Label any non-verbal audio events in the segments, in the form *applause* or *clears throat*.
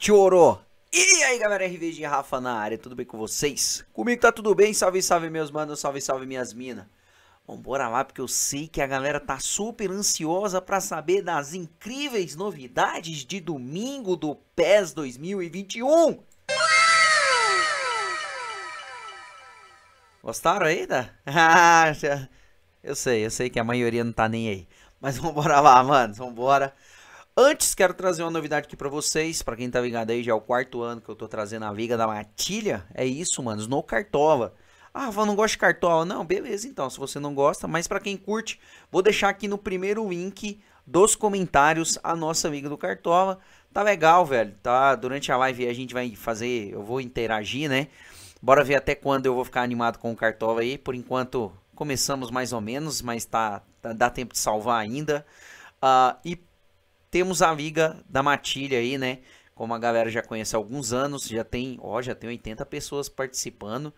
Cachorro! E aí galera, RVG Rafa na área, tudo bem com vocês? Comigo tá tudo bem, salve salve meus manos, salve salve minhas minas. Vambora lá, porque eu sei que a galera tá super ansiosa para saber das incríveis novidades de domingo do PES 2021. Gostaram ainda? Né? *laughs* eu sei, eu sei que a maioria não tá nem aí. Mas vambora lá, mano, vambora. Antes, quero trazer uma novidade aqui para vocês. Para quem tá ligado aí, já é o quarto ano que eu tô trazendo a viga da Matilha. É isso, mano. Snow Cartola. Ah, Rafa, não gosta de Cartola. Não, beleza então, se você não gosta. Mas para quem curte, vou deixar aqui no primeiro link dos comentários a nossa viga do Cartola. Tá legal, velho. Tá, durante a live a gente vai fazer, eu vou interagir, né? Bora ver até quando eu vou ficar animado com o Cartola aí. Por enquanto, começamos mais ou menos, mas tá, tá dá tempo de salvar ainda. Uh, e temos a Liga da Matilha aí, né? Como a galera já conhece há alguns anos, já tem, ó, já tem 80 pessoas participando.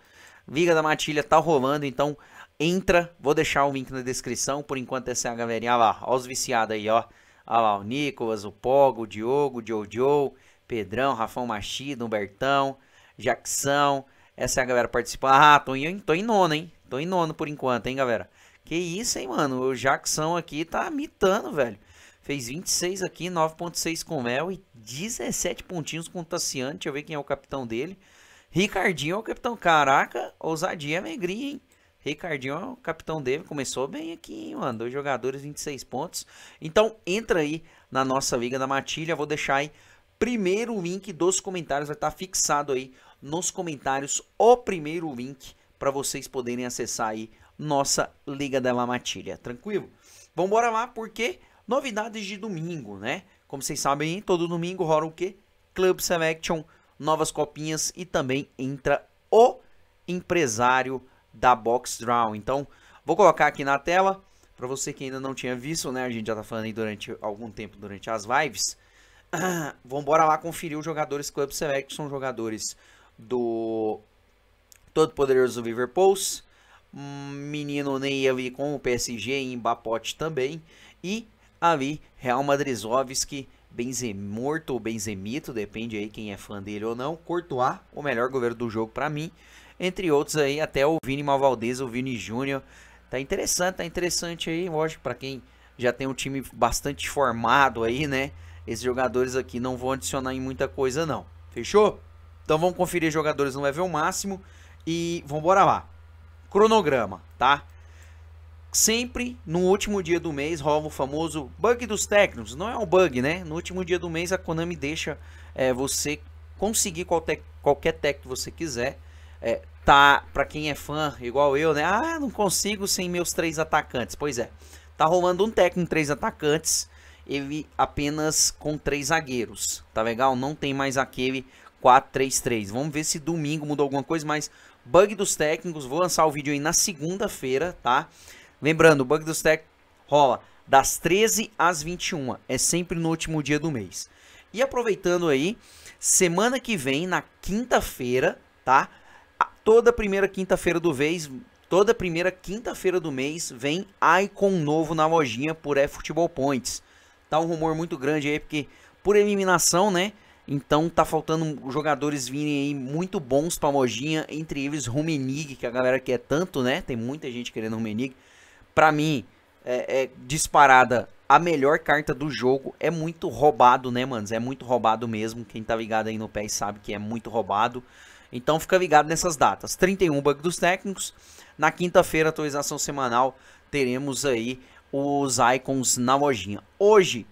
Liga da Matilha tá rolando, então entra, vou deixar o link na descrição, por enquanto essa é a galerinha, olha lá, ó os viciados aí, ó. Olha lá, o Nicolas, o Pogo, o Diogo, o Jojo, Pedrão, Rafão Machido Humbertão, Jackson, essa é a galera participando. Ah, tô em, tô em nono, hein? Tô em nono por enquanto, hein, galera? Que isso, hein, mano? O Jackson aqui tá mitando, velho. Fez 26 aqui, 9.6 com Mel e 17 pontinhos com o Tassiano. Deixa eu ver quem é o capitão dele. Ricardinho é o capitão. Caraca, ousadia e alegria, hein? Ricardinho é o capitão dele, começou bem aqui, hein, mano. Dois jogadores, 26 pontos. Então, entra aí na nossa Liga da Matilha. Vou deixar aí primeiro link dos comentários. Vai estar tá fixado aí nos comentários o primeiro link para vocês poderem acessar aí nossa Liga da Matilha. Tranquilo? Vambora lá, porque Novidades de domingo, né? Como vocês sabem, todo domingo rola o quê? Club Selection, novas copinhas e também entra o empresário da Box Draw. Então, vou colocar aqui na tela para você que ainda não tinha visto, né? A gente já tá falando aí durante algum tempo durante as lives. Ah, *clears throat* vamos bora lá conferir os jogadores Club Selection, são jogadores do Todo Poderoso Liverpools, hum, menino Ney ali com o PSG e Mbapote também e ali, Real Madrizovski, Benzemorto ou Benzemito, depende aí quem é fã dele ou não, Courtois, o melhor goleiro do jogo para mim, entre outros aí, até o Vini Malvaldez, o Vini Júnior, tá interessante, tá interessante aí, lógico, para quem já tem um time bastante formado aí, né, esses jogadores aqui não vão adicionar em muita coisa não, fechou? Então vamos conferir jogadores no level máximo e vamos bora lá. Cronograma, tá? Sempre no último dia do mês rola o famoso bug dos técnicos. Não é um bug, né? No último dia do mês a Konami deixa é, você conseguir qualquer, qualquer tech que você quiser. É, tá, para quem é fã, igual eu, né? Ah, não consigo sem meus três atacantes. Pois é, tá rolando um técnico com três atacantes. Ele apenas com três zagueiros, tá legal? Não tem mais aquele 4-3-3. Vamos ver se domingo mudou alguma coisa, mas bug dos técnicos. Vou lançar o vídeo aí na segunda-feira, tá? Lembrando, o Bug do Tech rola das 13 às 21, é sempre no último dia do mês. E aproveitando aí, semana que vem, na quinta-feira, tá? Toda primeira quinta-feira do mês, toda primeira quinta-feira do mês vem Icon novo na lojinha por é eFootball Points. Tá um rumor muito grande aí porque por eliminação, né? Então tá faltando jogadores virem aí muito bons pra lojinha, entre eles Rumenig, que a galera quer tanto, né? Tem muita gente querendo Rumenig para mim, é, é, disparada a melhor carta do jogo. É muito roubado, né, manos? É muito roubado mesmo. Quem tá ligado aí no pé sabe que é muito roubado. Então fica ligado nessas datas. 31 Bug dos Técnicos. Na quinta-feira, atualização semanal, teremos aí os icons na lojinha. Hoje,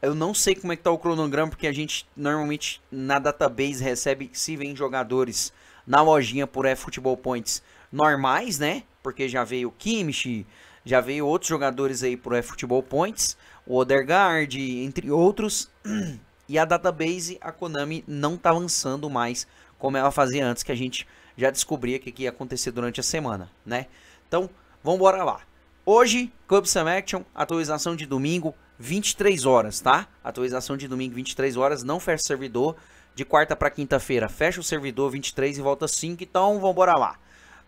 eu não sei como é que tá o cronograma, porque a gente normalmente na database recebe se vem jogadores na lojinha por é, eFootball Points normais, né? porque já veio Kimmich, já veio outros jogadores aí pro eFootball Points, o Odergaard, entre outros. *clears throat* E a database, a Konami não tá lançando mais como ela fazia antes, que a gente já descobria que, que ia acontecer durante a semana, né? Então, vambora bora lá. Hoje, Club Selection, atualização de domingo, 23 horas, tá? Atualização de domingo, 23 horas, não fecha o servidor. De quarta para quinta-feira, fecha o servidor 23 e volta 5. Então, vambora bora lá.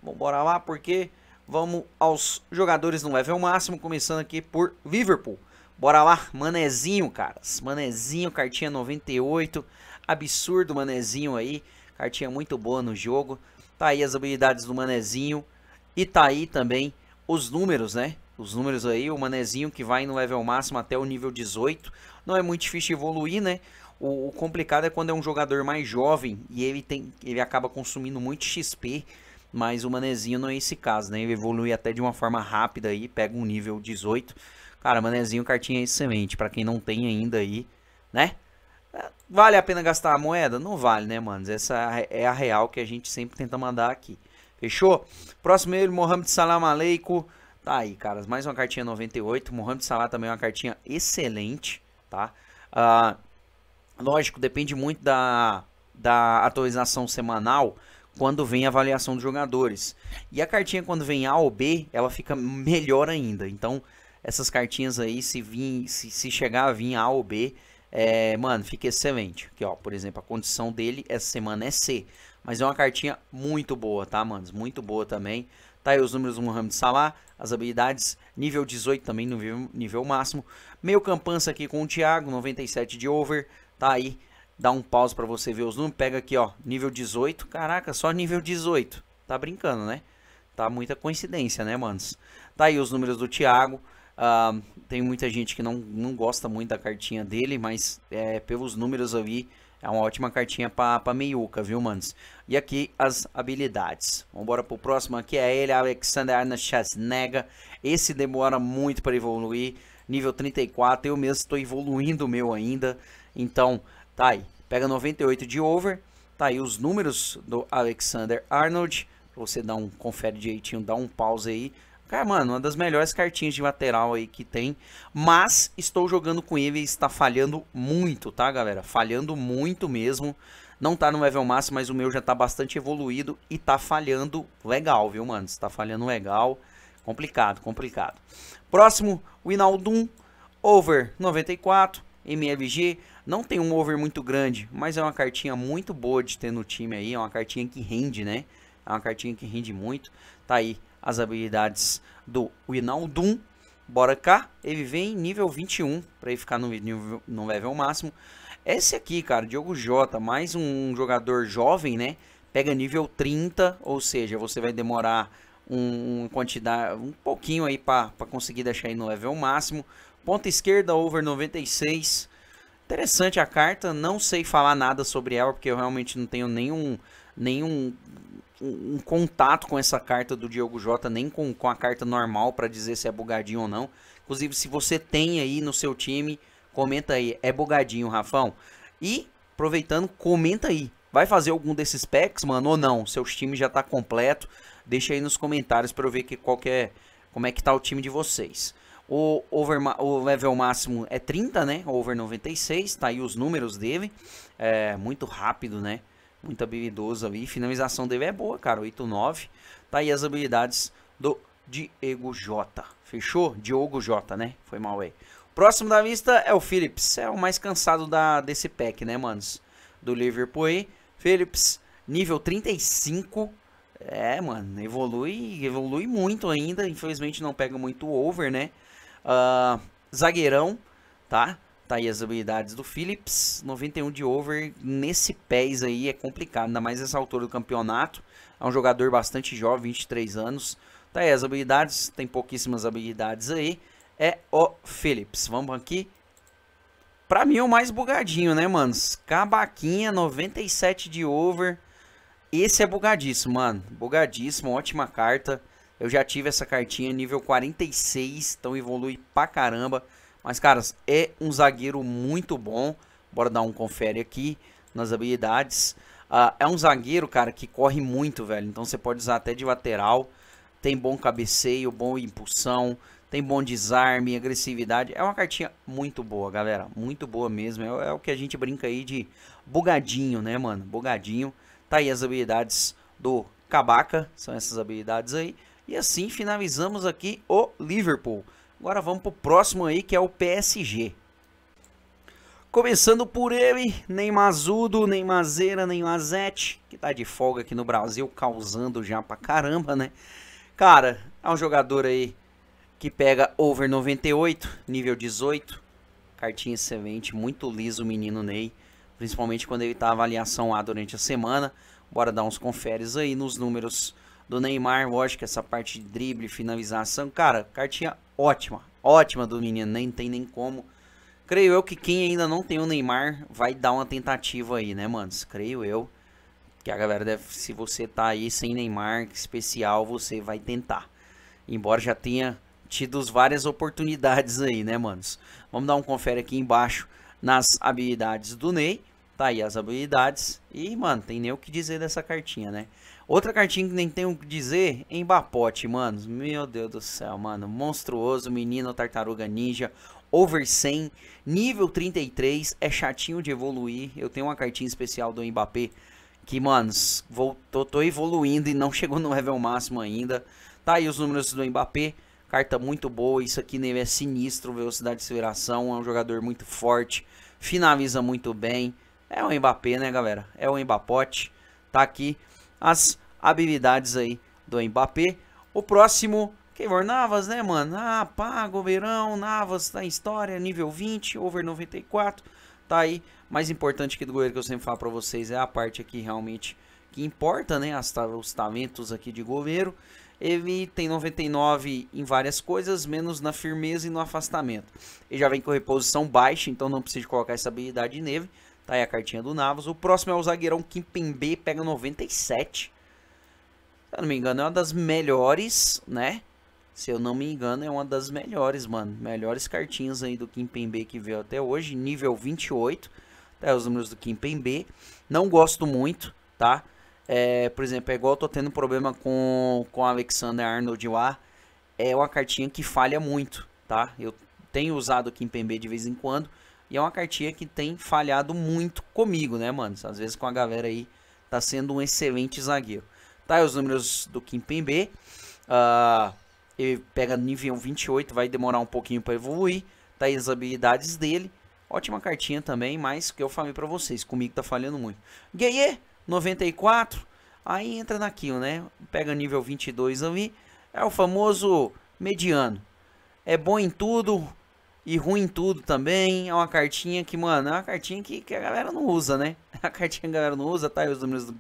Vambora bora lá porque Vamos aos jogadores no level máximo, começando aqui por Liverpool. Bora lá, Manezinho, caras. Manezinho, cartinha 98. Absurdo Manezinho aí. Cartinha muito boa no jogo. Tá aí as habilidades do Manezinho. E tá aí também os números, né? Os números aí, o Manezinho que vai no level máximo até o nível 18. Não é muito difícil evoluir, né? O, o complicado é quando é um jogador mais jovem e ele, tem, ele acaba consumindo muito XP mas o manezinho não é esse caso, né? Ele evolui até de uma forma rápida aí, pega um nível 18. Cara, manezinho, cartinha é excelente. para quem não tem ainda aí, né? É, vale a pena gastar a moeda? Não vale, né, mano? Essa é a real que a gente sempre tenta mandar aqui. Fechou? Próximo ele, Mohamed Salam Aleiko. Tá aí, caras. Mais uma cartinha 98. Mohamed Salah também é uma cartinha excelente, tá? Ah, lógico, depende muito da, da atualização semanal quando vem a avaliação dos jogadores. E a cartinha quando vem A ou B, ela fica melhor ainda. Então, essas cartinhas aí, se, vir, se, se chegar a vir A ou B, é, mano, fica excelente. Aqui, ó, por exemplo, a condição dele essa semana é C. Mas é uma cartinha muito boa, tá, mano? Muito boa também. Tá aí os números do Mohamed Salah, as habilidades, nível 18 também no nível, nível máximo. Meio campança aqui com o Thiago, 97 de over. Tá aí Dá um pause para você ver os números. Pega aqui, ó, nível 18. Caraca, só nível 18. Tá brincando, né? Tá muita coincidência, né, manos? Tá aí os números do Thiago. tem muita gente que não, não gosta muito da cartinha dele, mas é, pelos números ali, é uma ótima cartinha para meiuca, viu, manos? E aqui as habilidades. Vamos embora pro próximo aqui. É ele, Alexander Arnold Nega Esse demora muito para evoluir. Nível 34. Eu mesmo estou evoluindo o meu ainda. Então, Tá aí. Pega 98 de over. Tá aí os números do Alexander Arnold. Pra você dar um confere direitinho, dá um pause aí. Cara, mano, uma das melhores cartinhas de lateral aí que tem. Mas estou jogando com ele e está falhando muito, tá, galera? Falhando muito mesmo. Não tá no level máximo, mas o meu já tá bastante evoluído e tá falhando legal, viu, mano? Está falhando legal. Complicado, complicado. Próximo, Winaldum, over 94, MLG. Não tem um over muito grande, mas é uma cartinha muito boa de ter no time aí. É uma cartinha que rende, né? É uma cartinha que rende muito. Tá aí as habilidades do Winaldum. Bora cá, ele vem nível 21 para ele ficar no, nível, no level máximo. Esse aqui, cara, Diogo Jota, mais um jogador jovem, né? Pega nível 30, ou seja, você vai demorar uma quantidade, um pouquinho aí para conseguir deixar ele no level máximo. Ponta esquerda, over 96. Interessante a carta, não sei falar nada sobre ela, porque eu realmente não tenho nenhum, nenhum um, contato com essa carta do Diogo Jota, nem com, com a carta normal para dizer se é bugadinho ou não. Inclusive, se você tem aí no seu time, comenta aí, é bugadinho, Rafão? E, aproveitando, comenta aí, vai fazer algum desses packs, mano, ou não? Seus times já tá completo? Deixa aí nos comentários para eu ver que qual que é, como é que tá o time de vocês. O, over, o level máximo é 30, né? Over 96, tá aí os números dele. É muito rápido, né? Muito habilidoso ali. Finalização dele é boa, cara. 8-9. Tá aí as habilidades do Diego Jota. Fechou? Diogo Jota, né? Foi mal aí. Próximo da lista é o Phillips. É o mais cansado da, desse pack, né, manos? Do Liverpool aí. Phillips, nível 35. É, mano, evolui, evolui muito ainda. Infelizmente não pega muito over, né? Ah, zagueirão, tá? Tá aí as habilidades do Phillips. 91 de over nesse pés aí é complicado, ainda mais nessa altura do campeonato. É um jogador bastante jovem, 23 anos. Tá aí as habilidades, tem pouquíssimas habilidades aí. É o Phillips. Vamos aqui. Pra mim é o mais bugadinho, né, manos? Cabaquinha, 97 de over. Esse é bugadíssimo, mano. Bugadíssimo, ótima carta. Eu já tive essa cartinha nível 46, então evolui pra caramba. Mas, caras, é um zagueiro muito bom. Bora dar um confere aqui nas habilidades. Uh, é um zagueiro, cara, que corre muito, velho. Então você pode usar até de lateral. Tem bom cabeceio, bom impulsão. Tem bom desarme, agressividade. É uma cartinha muito boa, galera. Muito boa mesmo. É, é o que a gente brinca aí de bugadinho, né, mano? Bugadinho. Tá aí as habilidades do Kabaka. São essas habilidades aí. E assim finalizamos aqui o Liverpool. Agora vamos para o próximo aí, que é o PSG. Começando por ele, Mazera, nem Mazete, que tá de folga aqui no Brasil, causando já pra caramba, né? Cara, é um jogador aí que pega over 98, nível 18, cartinha excelente, muito liso o menino Ney, principalmente quando ele tá avaliação A durante a semana. Bora dar uns conferes aí nos números do Neymar, lógico, essa parte de drible, finalização. Cara, cartinha ótima, ótima do menino, nem tem nem como. Creio eu que quem ainda não tem o Neymar vai dar uma tentativa aí, né, manos? Creio eu que a galera deve, se você tá aí sem Neymar especial, você vai tentar. Embora já tenha tido várias oportunidades aí, né, manos? Vamos dar um confere aqui embaixo nas habilidades do Ney. Tá aí as habilidades. E, mano, tem nem o que dizer dessa cartinha, né? Outra cartinha que nem tenho o que dizer, Embapote, mano. Meu Deus do céu, mano. Monstruoso, menino tartaruga ninja. Over 100, nível 33, é chatinho de evoluir. Eu tenho uma cartinha especial do Mbappé que, mano, tô evoluindo e não *laughs* chegou no level máximo ainda. Tá aí os números do Mbappé, carta muito boa. Isso aqui é sinistro, velocidade de aceleração, é um jogador muito forte, finaliza muito bem. É o Mbappé, né, galera? É o Mbapote, tá aqui as habilidades aí do Mbappé. O próximo, Keivor Navas, né, mano? Ah, pá, goveirão Navas, tá em história, nível 20, over 94, tá aí. Mais importante que do goleiro que eu sempre falo pra vocês é a parte aqui realmente que importa, né? As, os talentos aqui de goleiro. Ele tem 99 em várias coisas, menos na firmeza e no afastamento. Ele já vem com reposição baixa, então não precisa colocar essa habilidade nele. Tá aí a cartinha do Navas. O próximo é o zagueirão Kim Kimpembe, pega 97. Se eu não me engano, é uma das melhores, né? Se eu não me engano, é uma das melhores, mano. Melhores cartinhas aí do Kim Kimpembe que veio até hoje. Nível 28. Tá aí os números do Kim Kimpembe. Não gosto muito, tá? É, por exemplo, é igual eu tô tendo problema com o Alexander Arnold lá. É uma cartinha que falha muito, tá? Eu tenho usado o Kimpembe de vez em quando. E é uma cartinha que tem falhado muito comigo, né, mano? Às vezes com a galera aí, tá sendo um excelente zagueiro. Tá, os números do Kim Pembe. Uh, ele pega nível 28, vai demorar um pouquinho para evoluir. Tá aí as habilidades dele. Ótima cartinha também, mas que eu falei para vocês, comigo tá falhando muito. Gueye, 94. Aí entra naquilo, né? Pega nível 22 ali. É o famoso mediano. É bom em tudo, e ruim tudo também. É uma cartinha que, mano, é uma cartinha que, que a galera não usa, né? *laughs* É a cartinha que a galera não usa, tá? E os números do,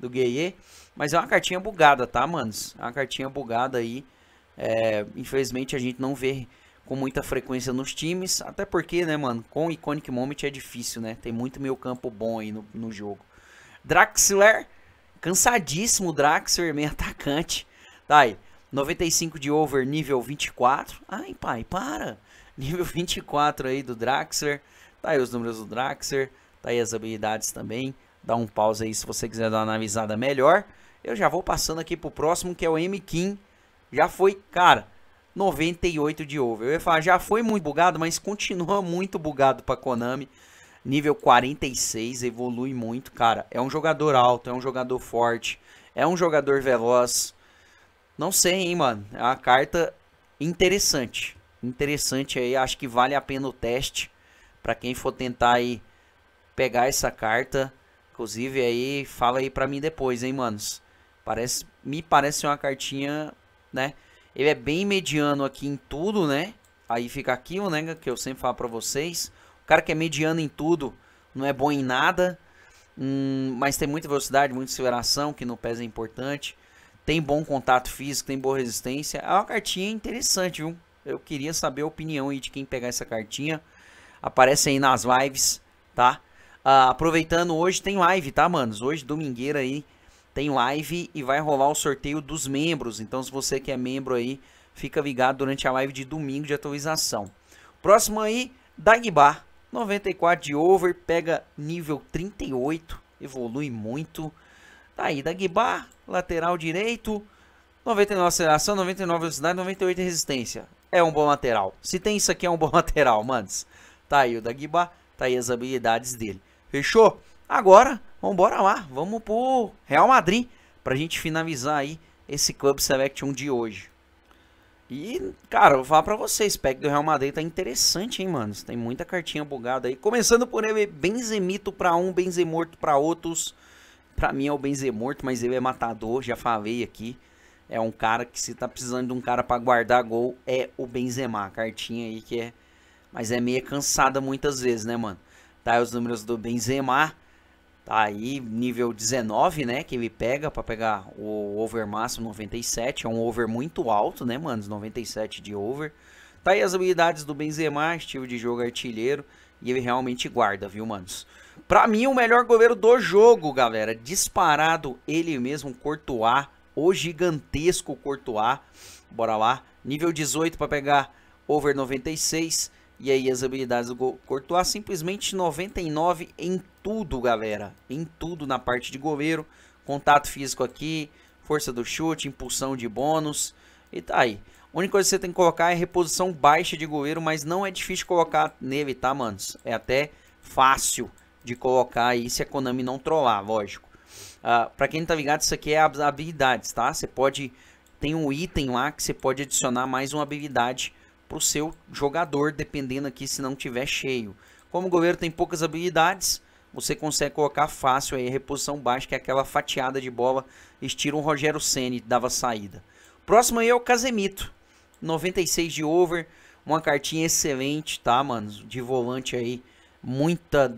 do Gueye. Mas é uma cartinha bugada, tá, manos? É uma cartinha bugada aí. É, infelizmente a gente não vê com muita frequência nos times. Até porque, né, mano, com Iconic Moment é difícil, né? Tem muito meio campo bom aí no, no jogo. Draxler, cansadíssimo Draxler, *laughs* meio atacante. Tá aí, 95 de over, nível 24. Ai, pai, para. Nível 24 *laughs* aí do Draxer, Tá aí os números do Draxer, Tá aí as habilidades também. Dá um pause aí se você quiser dar uma analisada melhor. Eu já vou passando aqui pro próximo, que é o M-Kim. Já foi, cara, 98 de over. Eu ia falar, já foi muito bugado, mas continua *laughs* muito bugado pra Konami. Nível 46, evolui muito, cara. É um jogador alto, é um jogador forte, é um jogador veloz. Não sei, hein, mano. É uma carta interessante interessante aí, acho que vale a pena o teste para quem for tentar aí pegar essa carta. Inclusive aí, fala aí para mim depois, hein, manos. Parece, me parece uma cartinha, né? Ele é bem mediano aqui em tudo, né? Aí fica aquilo, né, que eu sempre falo para vocês. O cara que é mediano em tudo, não é bom em nada. Hum, mas tem muita velocidade, muita aceleração, que no pés é importante. Tem bom contato físico, tem boa resistência. É uma cartinha interessante, viu? eu queria saber a opinião aí de quem pegar essa cartinha. Aparece aí nas lives, tá? Ah, aproveitando, hoje tem live, tá, manos? Hoje, domingueira aí, tem live e vai rolar o sorteio dos membros. Então, se você que é membro aí, fica ligado durante a live de domingo de atualização. Próximo aí, Dagbar, 94 de over, pega nível 38, evolui muito. Tá aí, Dagbar, lateral direito, 99 aceleração, 99 velocidade, 98 resistência é um bom lateral. Se tem isso aqui, é um bom *laughs* lateral, manos. Tá aí o Daguiba, tá aí as habilidades dele. Fechou? Agora, vambora lá, vamos pro Real Madrid, pra gente finalizar aí esse Club Selection de hoje. E, cara, eu vou falar pra vocês, pack do Real Madrid tá interessante, hein, manos. Tem muita cartinha bugada aí. Começando por ele, Benzemito pra um, Benzemorto pra outros. Pra mim é o Benzemorto, mas ele é matador, já falei aqui é um cara que se tá precisando de um cara para guardar gol, é o Benzema, a cartinha aí que é... Mas é meio cansada muitas vezes, né, mano? Tá aí os números do Benzema, tá aí nível 19, né, que ele pega para pegar o over máximo 97, é um over muito alto, né, mano, 97 de over. Tá aí as habilidades do Benzema, estilo de jogo artilheiro, e ele realmente guarda, viu, manos? Pra mim, o melhor goleiro do jogo, galera. Disparado ele mesmo, Courtois o gigantesco Courtois. Bora lá. Nível 18 para pegar over 96. E aí as habilidades do Courtois simplesmente 99 em tudo, galera. Em tudo na parte de goleiro. Contato físico aqui, força do chute, impulsão de bônus. E tá aí. A única coisa que você tem que colocar é reposição baixa de goleiro, mas não é difícil colocar nele, tá, manos? É até fácil de colocar aí se a Konami não trollar, lógico. Uh, ah, para quem não tá ligado, isso aqui é as habilidades, tá? Você pode. Tem um item lá que você pode adicionar mais uma habilidade pro seu jogador, dependendo aqui se não tiver cheio. Como o goleiro tem poucas habilidades, você consegue colocar fácil aí a reposição baixa, que é aquela fatiada de bola, estilo um Rogério Ceni dava saída. Próximo aí é o Casemito. 96 de over, uma cartinha excelente, tá, mano? De volante aí, muita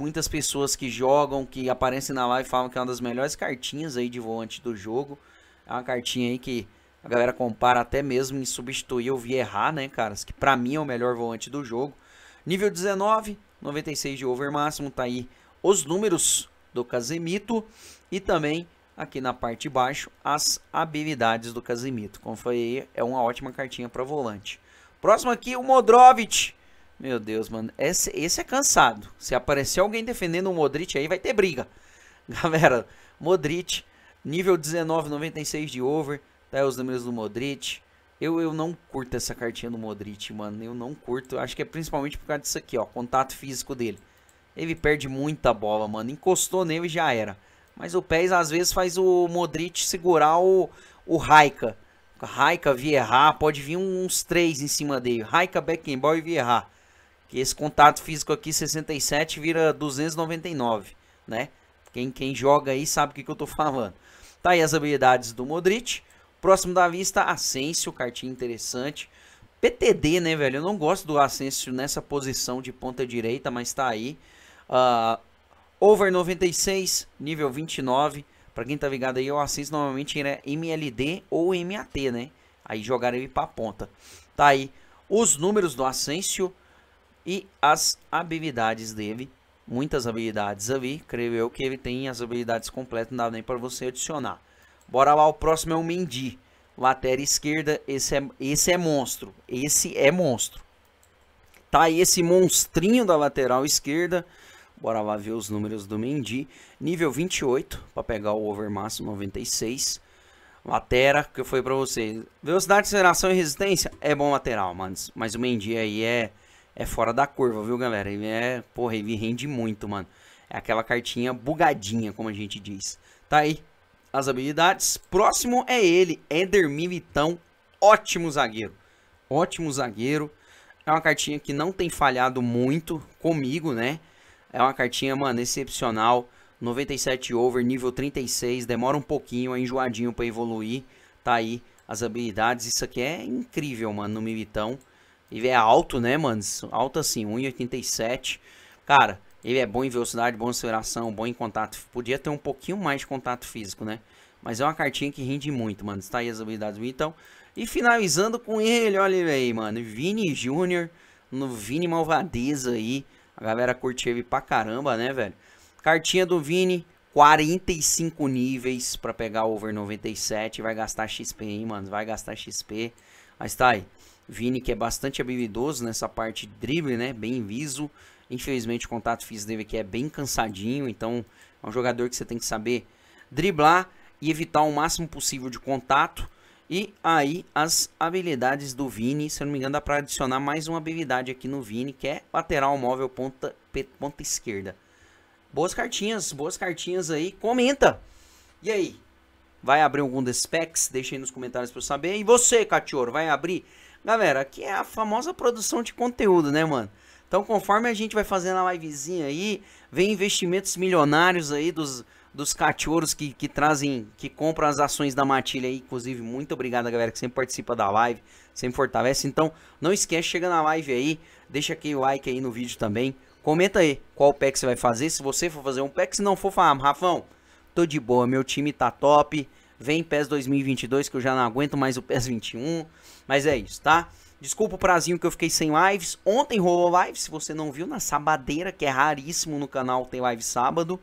Muitas pessoas que jogam, que aparecem na live, falam que é uma das melhores cartinhas aí de voante do jogo. É uma cartinha aí que a galera compara até mesmo em substituir o Vieira, né, caras? Que pra mim é o melhor voante do jogo. Nível 19, 96 de over máximo, tá aí os números do Casemito e também aqui na parte de baixo as habilidades do Casemito. Como foi aí, é uma ótima cartinha para volante. Próximo aqui o Modrovic, meu Deus, mano. Esse, esse é cansado. Se aparecer alguém defendendo o Modric aí, vai ter briga. *laughs* Galera, Modric, nível 19,96 de over. Tá aí os números do Modric. Eu, eu não curto essa cartinha do Modric, mano. Eu não curto. Acho que é principalmente por causa disso aqui, ó. Contato físico dele. Ele perde muita bola, mano. Encostou nele e já era. Mas o Pés às vezes faz o Modric segurar o, o Raika. Raika, Vieira, pode vir uns três em cima dele. Raika, Beckenbauer e Vieira que esse contato físico aqui 67 vira 299, né? Quem, quem joga aí sabe o que, que eu tô *laughs* falando. Tá aí as habilidades do Modric. Próximo da vista, Asensio, cartinha interessante. PTD, né, velho? Eu não gosto do Asensio nessa posição de ponta direita, mas tá aí. Uh, over 96, nível 29. Pra quem tá ligado aí, o Asensio normalmente era é MLD ou MAT, né? Aí jogaram ele pra ponta. Tá aí os números do Asensio e as habilidades dele. Muitas habilidades ali, creio eu que ele tem as habilidades completas, não dá nem para você adicionar. Bora lá, o próximo é o Mendy, lateral esquerda, esse é, esse é monstro, esse é monstro. Tá aí esse monstrinho da lateral esquerda, bora lá ver os números do Mendy. Nível 28, para pegar o over máximo 96. Latera, que eu falei para vocês. Velocidade, aceleração e resistência é bom lateral, mano. Mas o Mendy aí é é fora da curva, viu, galera? Ele é, porra, ele rende muito, mano. É aquela cartinha bugadinha, como a gente diz. Tá aí as habilidades. Próximo é ele, Eder Militão. Ótimo zagueiro. Ótimo zagueiro. É uma cartinha que não tem falhado muito comigo, né? É uma cartinha, mano, excepcional. 97 over, nível 36. Demora um pouquinho, é enjoadinho pra evoluir. Tá aí as habilidades. Isso aqui é incrível, mano, no Militão. Ele é alto, né, mano? Alto assim, 1,87. Cara, ele é bom em velocidade, bom em aceleração, bom em contato. Podia ter um pouquinho mais de contato físico, né? Mas é uma cartinha que rende muito, mano. Está aí as habilidades do então. E finalizando com ele, olha ele aí, mano. Vini Júnior no Vini Malvadeza aí. A galera curte ele pra caramba, né, velho? Cartinha do Vini, 45 níveis pra pegar o over 97. Vai gastar XP, hein, mano? Vai gastar XP. Mas tá aí. Vini, que é bastante habilidoso nessa parte de drible, né? Bem viso. Infelizmente, o contato físico dele aqui é bem cansadinho. Então, é um jogador que você tem que saber driblar e evitar o máximo possível de contato. E aí, as habilidades do Vini, se eu não me engano, dá para adicionar mais uma habilidade aqui no Vini, que é lateral móvel ponta, ponta esquerda. Boas cartinhas, boas cartinhas aí. Comenta! E aí? Vai abrir algum desses packs? Deixa aí nos comentários para eu saber. E você, Cachorro, vai abrir Galera, aqui é a famosa produção de conteúdo, né, mano? Então, conforme a gente vai fazendo a livezinha aí, vem investimentos milionários aí dos, dos cachorros que, que trazem, que compram as ações da Matilha aí. Inclusive, muito obrigado, galera, que sempre participa da live, sempre fortalece. Então, não esquece, chega na live aí, deixa aquele like aí no vídeo também. Comenta aí qual pack você vai fazer, se você for fazer um pack, se não for, fala, ah, Rafão, tô de boa, meu time tá top, Vem PES 2022 que eu já não aguento mais o PES 21. Mas é isso, tá? Desculpa o prazinho que eu fiquei sem lives. Ontem rolou live, se você não viu, na Sabadeira, que é raríssimo no canal, tem live sábado.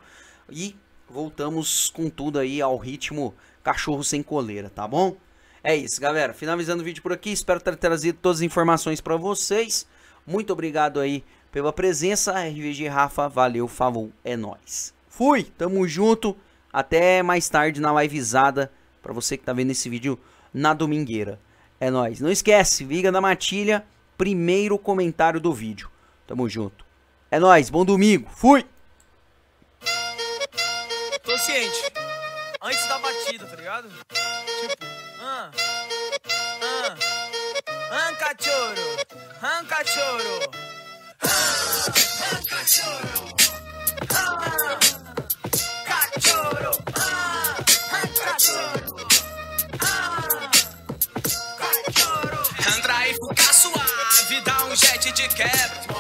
E voltamos com tudo aí ao ritmo cachorro sem coleira, tá bom? É isso, galera. Finalizando o vídeo por aqui. Espero ter trazido todas as informações para vocês. Muito obrigado aí pela presença. RVG Rafa, valeu, favor, é nóis. Fui, tamo junto. Até mais tarde na livezada, para você que tá vendo esse vídeo na domingueira. É nóis. Não esquece, liga na matilha, primeiro comentário do vídeo. Tamo junto. É nóis, bom domingo. Fui! Tô ciente. Antes da batida, tá ligado? Tipo, ah, ah, ah, cachorro, ah, cachorro, ah, cachorro, ah. manchete de quebra.